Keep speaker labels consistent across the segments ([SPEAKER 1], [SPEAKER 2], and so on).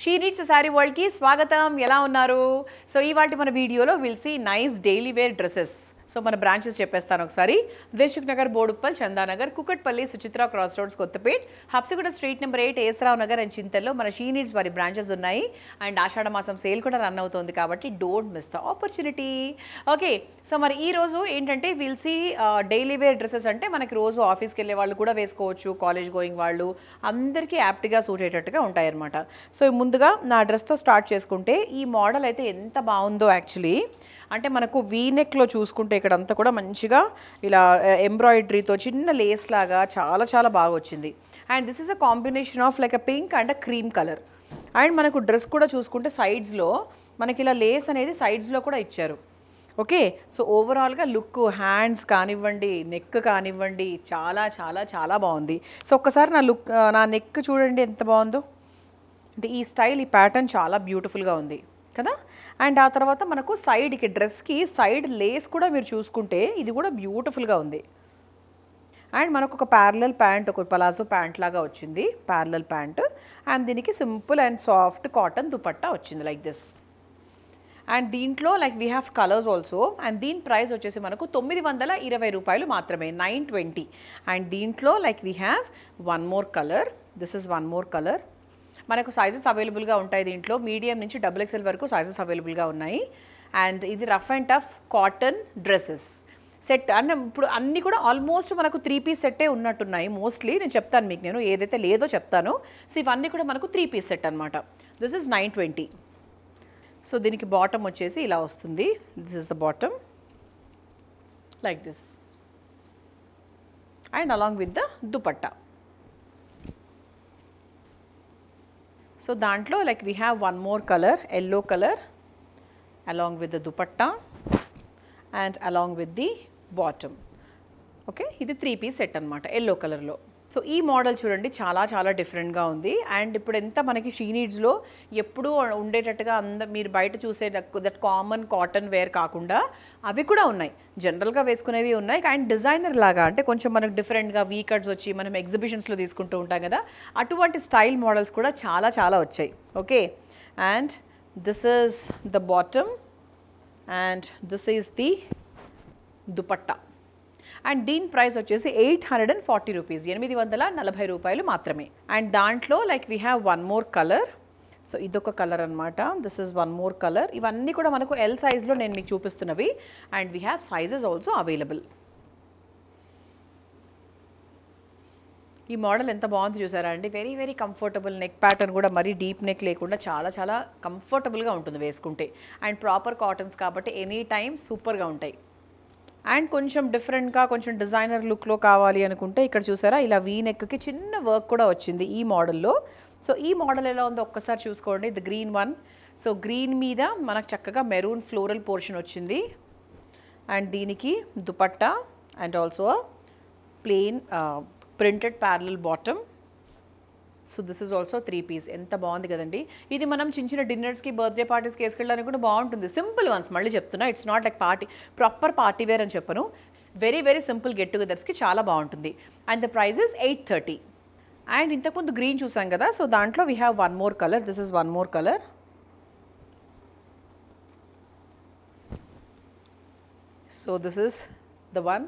[SPEAKER 1] She needs sari వరల్డ్కి స్వాగతం ఎలా ఉన్నారు సో ఇవాటి మన వీడియోలో will see nice daily wear dresses so మన బ్రాంచెస్ చెప్పేస్తాను ఒకసారి Dilsukhnagar Boduppal Chandanagar Kukatpally Suchitra cross roads Kothapet Habsiguda street number eight AS Rao Nagar and చింతల్లో మన షీ వారి బ్రాంచెస్ ఉన్నాయి అండ్ ఆషాఢ మాసం సేల్ కూడా రన్ అవుతుంది కాబట్టి don't miss the opportunity okay so మరి ఈరోజు ఏంటంటే will see daily wear dresses అంటే మనకి రోజు ఆఫీస్కి వెళ్ళే వాళ్ళు కూడా వేసుకోవచ్చు కాలేజ్ గోయింగ్ వాళ్ళు అందరికీ యాప్ట్గా సూట్ అయ్యేటట్టుగా ఉంటాయన్నమాట సో ముందుగా నా డ్రెస్తో స్టార్ట్ చేసుకుంటే ఈ మోడల్ అయితే ఎంత బాగుందో యాక్చువల్లీ అంటే మనకు వీనెక్లో చూసుకుంటే ఇక్కడ అంతా కూడా మంచిగా ఇలా ఎంబ్రాయిడరీతో చిన్న లేస్ లాగా చాలా చాలా బాగా వచ్చింది and this is a combination of like a pink and a cream colour and మనకు డ్రెస్ కూడా చూసుకుంటే సైడ్స్లో మనకి ఇలా లేస్ అనేది సైడ్స్లో కూడా ఇచ్చారు ఓకే సో ఓవరాల్గా లుక్ హ్యాండ్స్ కానివ్వండి నెక్ కానివ్వండి చాలా చాలా చాలా బాగుంది సో ఒక్కసారి నా లుక్ నా నెక్ చూడండి ఎంత బాగుందో అంటే ఈ స్టైల్ ఈ ప్యాటర్న్ చాలా బ్యూటిఫుల్గా ఉంది కదా అండ్ ఆ తర్వాత మనకు సైడ్కి డ్రెస్కి సైడ్ లేస్ కూడా మీరు చూసుకుంటే ఇది కూడా బ్యూటిఫుల్గా ఉంది అండ్ మనకు ఒక ప్యారలల్ ప్యాంట్ ఒక పలాజో ప్యాంట్ లాగా వచ్చింది ప్యారలల్ ప్యాంట్ అండ్ దీనికి simple and soft cotton dupatta వచ్చింది లైక్ దిస్ అండ్ దీంట్లో like we have colours also and దీని ప్రైస్ వచ్చేసి మనకు తొమ్మిది వందల ఇరవై రూపాయలు మాత్రమే నైన్ ట్వంటీ అండ్ దీంట్లో like we have one more colour this is one more colour మనకు సైజెస్ అవైలబుల్గా ఉంటాయి దీంట్లో మీడియం నుంచి డబుల్ ఎక్స్ఎల్ వరకు సైజెస్ అవైలబుల్గా ఉన్నాయి అండ్ ఇది rough and tough cotton dresses set and ఇప్పుడు అన్నీ కూడా ఆల్మోస్ట్ మనకు త్రీ పీస్ సెట్టే ఉన్నట్టున్నాయి మోస్ట్లీ నేను చెప్తాను మీకు నేను ఏదైతే లేదో చెప్తాను సో ఇవన్నీ కూడా మనకు త్రీ పీస్ సెట్ అనమాట this is nine twenty so దీనికి బాటమ్ వచ్చేసి ఇలా వస్తుంది this is the bottom like this and along with the dupatta so దాంట్లో like we have one more colour yellow colour along with the dupatta and along with the bottom okay ఇది three piece set అనమాట yellow కలర్లో so ఈ model చూడండి చాలా చాలా డిఫరెంట్గా ఉంది అండ్ ఇప్పుడు ఎంత మనకి షీనీడ్స్లో ఎప్పుడూ ఉండేటట్టుగా అంద మీరు బయట చూసే దట్ కామన్ కాటన్ వేర్ కాకుండా అవి కూడా ఉన్నాయి జనరల్గా వేసుకునేవి ఉన్నాయి అండ్ డిజైనర్ లాగా అంటే కొంచెం మనకు డిఫరెంట్గా వీకట్స్ వచ్చి మనం ఎగ్జిబిషన్స్లో తీసుకుంటూ ఉంటాం కదా అటువంటి స్టైల్ మోడల్స్ కూడా చాలా చాలా వచ్చాయి okay and this is the bottom and this is the dupatta and దీని ప్రైస్ వచ్చేసి eight hundred and forty rupees ఎనిమిది వందల నలభై రూపాయలు మాత్రమే అండ్ దాంట్లో like we have one more colour so ఇదొక కలర్ అనమాట this is one more colour ఇవన్నీ కూడా మనకు ఎల్ సైజ్లో నేను మీకు చూపిస్తున్నవి and we have sizes also available ఈ మోడల్ ఎంత బాగుంది చూసారా అండి very very comfortable neck pattern కూడా మరీ డీప్ నెక్ లేకుండా చాలా చాలా కంఫర్టబుల్గా ఉంటుంది వేసుకుంటే అండ్ ప్రాపర్ కాటన్స్ కాబట్టి ఎనీ టైం సూపర్గా ఉంటాయి అండ్ కొంచెం డిఫరెంట్గా కొంచెం డిజైనర్ లుక్లో కావాలి అనుకుంటే ఇక్కడ చూసారా ఇలా వీ నెక్కి చిన్న వర్క్ కూడా వచ్చింది ఈ మోడల్లో సో ఈ మోడల్ ఎలా ఉందో ఒక్కసారి చూసుకోండి ఇది గ్రీన్ వన్ సో గ్రీన్ మీద మనకు చక్కగా మెరూన్ ఫ్లోరల్ పోర్షన్ వచ్చింది అండ్ దీనికి dupatta and also plain printed parallel bottom so this is also three piece ఎంత బాగుంది కదండి ఇది మనం చిన్న చిన్న డిన్నర్స్కి బర్త్డే పార్టీస్కి వేసుకెళ్ళడానికి కూడా బాగుంటుంది సింపుల్ వన్స్ మళ్ళీ చెప్తున్నా it's not like party proper party wear అని చెప్పను వెరీ వెరీ సింపుల్ గెట్ టుగెదర్స్కి చాలా బాగుంటుంది and the prize is eight thirty and ఇంతకుముందు గ్రీన్ చూసాం కదా సో దాంట్లో we have one more colour this is one more colour so this is the one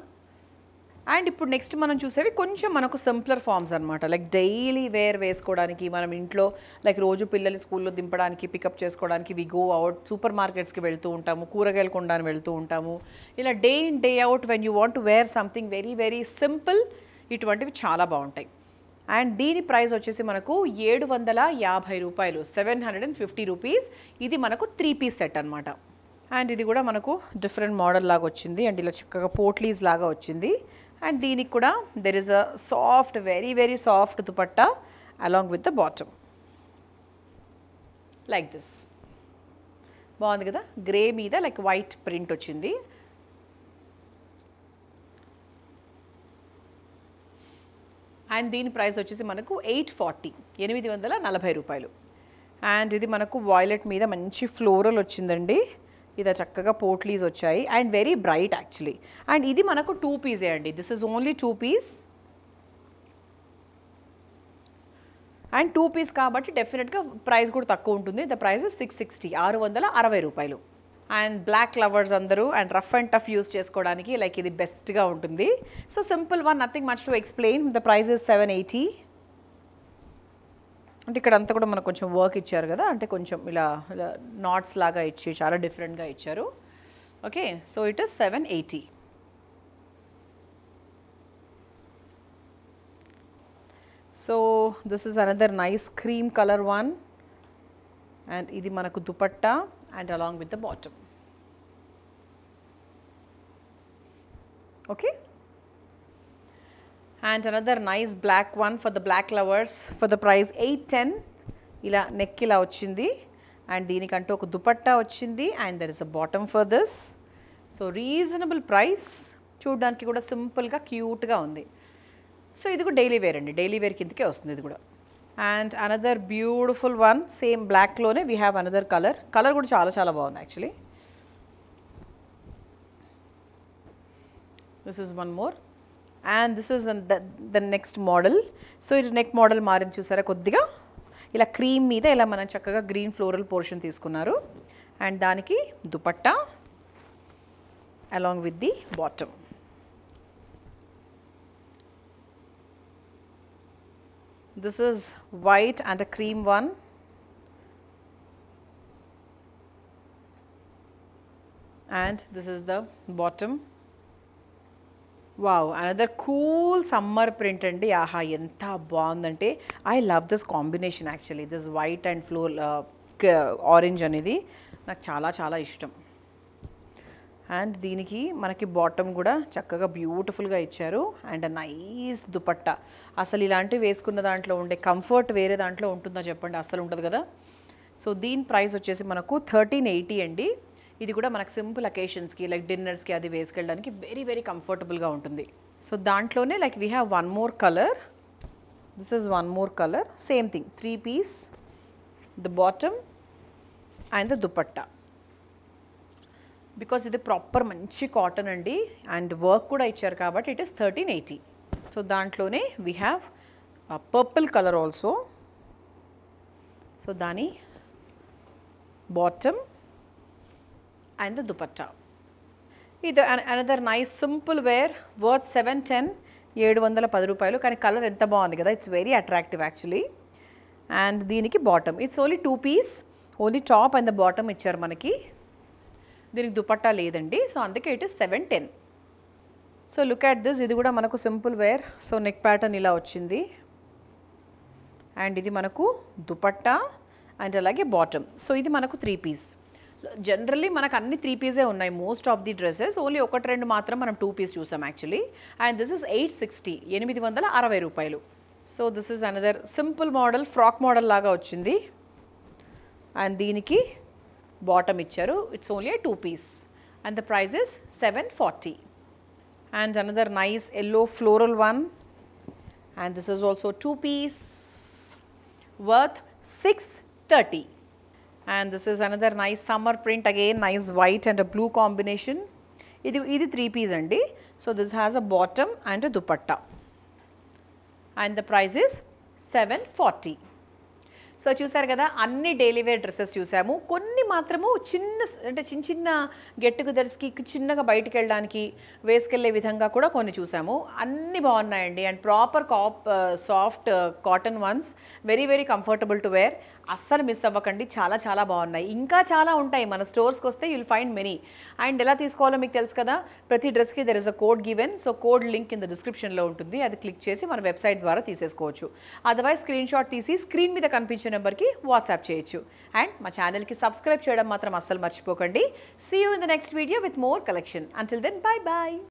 [SPEAKER 1] and ఇప్పుడు నెక్స్ట్ మనం చూసేవి కొంచెం మనకు సింప్లర్ ఫామ్స్ అనమాట లైక్ డైలీ వేర్ వేసుకోవడానికి మనం ఇంట్లో లైక్ రోజు పిల్లలు స్కూల్లో దింపడానికి పికప్ చేసుకోవడానికి వి గో అవుట్ సూపర్ మార్కెట్స్కి వెళ్తూ ఉంటాము కూరగాయలు కొనడానికి వెళ్తూ ఉంటాము ఇలా day in day out when you want wear something very very simple ఇటువంటివి చాలా బాగుంటాయి అండ్ దీని ప్రైస్ వచ్చేసి మనకు ఏడు వందల యాభై రూపాయలు seven hundred and fifty rupees ఇది మనకు త్రీ పీస్ సెట్ అనమాట అండ్ ఇది కూడా మనకు డిఫరెంట్ మోడల్ లాగా వచ్చింది అండ్ ఇలా చక్కగా పోట్లీస్ లాగా వచ్చింది అండ్ దీనికి కూడా there is a soft very very soft dupatta along with the bottom like this బాగుంది కదా గ్రే మీద లైక్ వైట్ ప్రింట్ వచ్చింది అండ్ దీని ప్రైస్ వచ్చేసి మనకు ఎయిట్ ఫార్టీ ఎనిమిది వందల నలభై రూపాయలు అండ్ ఇది మనకు వాయిలెట్ మీద మంచి ఫ్లోరల్ వచ్చిందండి ఇది చక్కగా పోట్లీస్ వచ్చాయి and very bright actually and ఇది మనకు టూ పీసే అండి this is only two piece and two piece కాబట్టి డెఫినెట్గా ప్రైస్ కూడా తక్కువ ఉంటుంది ద ప్రైస్ సిక్స్ సిక్స్టీ ఆరు వందల అరవై రూపాయలు అండ్ బ్లాక్ లవర్స్ అందరూ and rough and tough use చేసుకోవడానికి లైక్ ఇది బెస్ట్గా ఉంటుంది so simple one nothing much to explain the price is seven eighty అంటే ఇక్కడ అంతా కూడా మనకు కొంచెం వర్క్ ఇచ్చారు కదా అంటే కొంచెం ఇలా నాట్స్ లాగా ఇచ్చి చాలా డిఫరెంట్గా ఇచ్చారు okay so it is seven eighty so this is another nice cream colour one and ఇది మనకు dupatta and along with the bottom okay and another nice black one for the black lovers for the price eight ten ఇలా neck ఇలా వచ్చింది and దీనికంటూ ఒక దుపట్టా వచ్చింది and there is a bottom for this so reasonable price చూడడానికి కూడా సింపుల్గా క్యూట్గా ఉంది సో ఇది కూడా డైలీ వేర్ అండి డైలీ వేర్ కిందకే వస్తుంది ఇది కూడా and another beautiful one same బ్లాక్లోనే we have another colour colour కూడా చాలా చాలా బాగుంది actually this is one more and this is the, the next model so it is next model maarin chusara koddiga ila cream meeda ila manam chakkaga green floral portion is teeskunnaru and daniki dupatta along with the bottom this is white and a cream one and this is the bottom wow another cool summer print అండి ఆహా ఎంత బాగుందంటే I love this combination actually this white and flow orange అనేది నాకు చాలా చాలా ఇష్టం and దీనికి మనకి బాటమ్ కూడా చక్కగా బ్యూటిఫుల్గా ఇచ్చారు అండ్ నైస్ దుపట్టా అసలు ఇలాంటివి వేసుకున్న దాంట్లో ఉండే కంఫర్ట్ వేరే దాంట్లో ఉంటుందా చెప్పండి అసలు ఉంటుంది కదా సో దీని ప్రైస్ వచ్చేసి మనకు థర్టీన్ ఎయిటీ అండి ఇది కూడా మనకు సింపుల్ అకేషన్స్కి లైక్ డిన్నర్స్కి అది వేసుకెళ్ళడానికి వెరీ వెరీ కంఫర్టబుల్గా ఉంటుంది సో దాంట్లోనే like we have one more colour this is one more colour same thing three piece the bottom and the dupatta because ఇది ప్రాపర్ మంచి కాటన్ అండి అండ్ వర్క్ కూడా ఇచ్చారు కాబట్టి it is thirteen eighty so దాంట్లోనే we have purple colour also so దాని bottom and the dupatta. ఇది another nice simple wear worth seven ten ఏడు వందల పది రూపాయలు కానీ కలర్ ఎంత బాగుంది కదా it's very attractive actually and దీనికి bottom it's only two piece only top and the bottom ఇచ్చారు మనకి దీనికి దుపట్టా లేదండి సో అందుకే it is seven ten so look at this ఇది కూడా మనకు simple wear so neck pattern ఇలా వచ్చింది అండ్ ఇది మనకు దుపట్టా అండ్ అలాగే బాటమ్ సో ఇది మనకు త్రీ పీస్ జనరల్లీ మనకు అన్ని త్రీ పీసే ఉన్నాయి most of the dresses only ఒకటి రెండు మాత్రం మనం టూ పీస్ చూసాం actually and this is eight sixty ఎనిమిది వందల అరవై రూపాయలు so this is another simple model frock model లాగా వచ్చింది అండ్ దీనికి బాటమ్ ఇచ్చారు it's only two piece and the prize is seven forty and another nice yellow floral one and this is also two piece worth six thirty and this is another nice summer print again nice white and a blue combination this is 3 piece and so this has a bottom and a dupatta and the price is 740 so చూసారు కదా అన్ని daily wear dresses చూసాము కొన్ని మాత్రము చిన్న అంటే చిన్న చిన్న గెట్టుకుదర్స్కి చిన్నగా బయటకు వెళ్ళడానికి వేసుకెళ్లే విధంగా కూడా కొన్ని చూసాము అన్నీ బాగున్నాయండి అండ్ ప్రాపర్ కాప్ soft cotton ones very very comfortable to wear అస్సలు మిస్ అవ్వకండి చాలా చాలా బాగున్నాయి ఇంకా చాలా ఉంటాయి మన స్టోర్స్కి వస్తే యుల్ ఫైండ్ మెనీ అండ్ ఎలా తీసుకోవాలో మీకు తెలుసు కదా ప్రతి డ్రెస్కి there is a code given so code link in the డిస్క్రిప్షన్లో ఉంటుంది అది క్లిక్ చేసి మన వెబ్సైట్ ద్వారా తీసేసుకోవచ్చు అదర్వైజ్ స్క్రీన్ షాట్ తీసి స్క్రీన్ మీద కనిపించిన వచ్చే నెంబర్కి వాట్సాప్ చేయొచ్చు అండ్ మా ఛానల్కి సబ్స్క్రైబ్ చేయడం మాత్రం అస్సలు మర్చిపోకండి see you in the next video with more collection until then bye bye